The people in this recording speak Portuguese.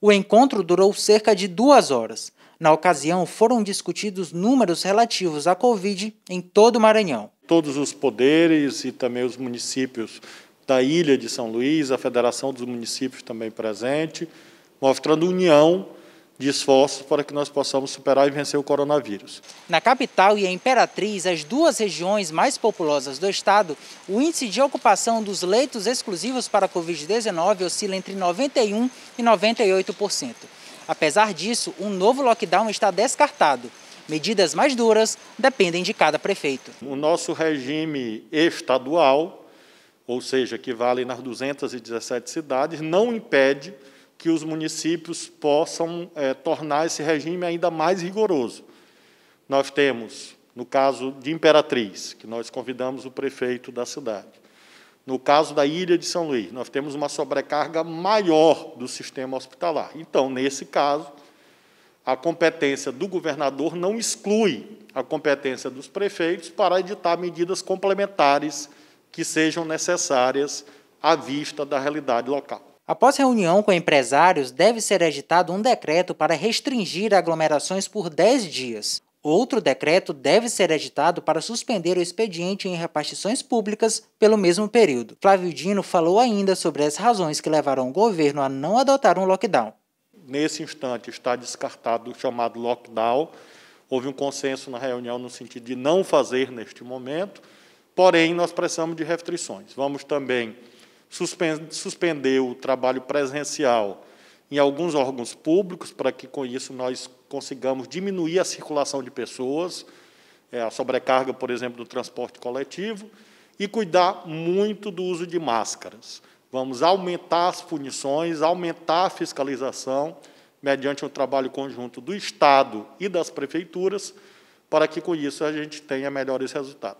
O encontro durou cerca de duas horas. Na ocasião, foram discutidos números relativos à Covid em todo o Maranhão. Todos os poderes e também os municípios da ilha de São Luís, a Federação dos Municípios também presente, mostrando união de esforços para que nós possamos superar e vencer o coronavírus. Na capital e em Imperatriz, as duas regiões mais populosas do estado, o índice de ocupação dos leitos exclusivos para a Covid-19 oscila entre 91% e 98%. Apesar disso, um novo lockdown está descartado. Medidas mais duras dependem de cada prefeito. O nosso regime estadual, ou seja, que vale nas 217 cidades, não impede que os municípios possam é, tornar esse regime ainda mais rigoroso. Nós temos, no caso de Imperatriz, que nós convidamos o prefeito da cidade, no caso da Ilha de São Luís, nós temos uma sobrecarga maior do sistema hospitalar. Então, nesse caso, a competência do governador não exclui a competência dos prefeitos para editar medidas complementares que sejam necessárias à vista da realidade local. Após reunião com empresários, deve ser editado um decreto para restringir aglomerações por 10 dias. Outro decreto deve ser editado para suspender o expediente em repartições públicas pelo mesmo período. Flávio Dino falou ainda sobre as razões que levaram o governo a não adotar um lockdown. Nesse instante está descartado o chamado lockdown. Houve um consenso na reunião no sentido de não fazer neste momento, porém nós precisamos de restrições. Vamos também suspendeu o trabalho presencial em alguns órgãos públicos, para que com isso nós consigamos diminuir a circulação de pessoas, é, a sobrecarga, por exemplo, do transporte coletivo, e cuidar muito do uso de máscaras. Vamos aumentar as punições, aumentar a fiscalização, mediante um trabalho conjunto do Estado e das prefeituras, para que com isso a gente tenha melhores resultados.